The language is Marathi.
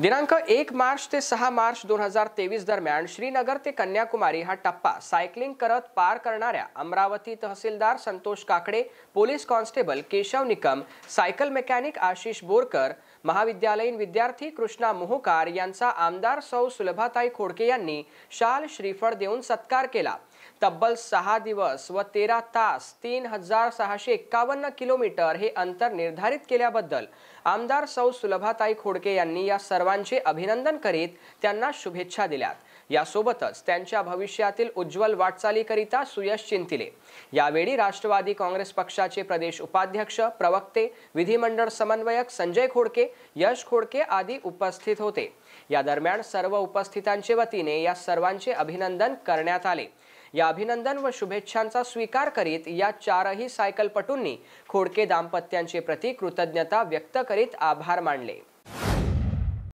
दिनांक एक मार्च ते सहा मार्च दोन हजार तेवीस दरम्यान श्रीनगर ते कन्याकुमारी हा टप्पा सायकलिंग करत पार करणाऱ्या अमरावती तहसीलदार Santosh Kakade police constable Keshav Nikam cycle mechanic Ashish Borkar महाविद्यालयीन विद्यार्थी कृष्णा मोहोकार यांचा आमदार सौ सुलभाताई खोडके यांनी शाल श्रीफळ देऊन सत्कार केला तब्बल सहा दिवस व तेरा तास तीन हजार सहाशे एक्कावन्न किलोमीटर हे अंतर निर्धारित केल्याबद्दल आमदार सौ सुलभाताई खोडके यांनी या सर्व सर्वांचे अभिनंदन करीत त्यांना शुभेच्छा दिल्यात यासोबतच त्यांच्या भविष्यातील उज्ज्वल वाटचालीकरिता सुयश चिंतिले यावेळी राष्ट्रवादी काँग्रेस पक्षाचे प्रदेश उपाध्यक्ष प्रवक्ते विधिमंडळ समन्वयक संजय खोडके यश खोडके आदी उपस्थित होते या दरम्यान सर्व उपस्थितांचे वतीने या सर्वांचे अभिनंदन करण्यात आले या अभिनंदन व शुभेच्छांचा स्वीकार करीत या चारही सायकलपटूंनी खोडके दाम्पत्यांचे प्रती कृतज्ञता व्यक्त करीत आभार मानले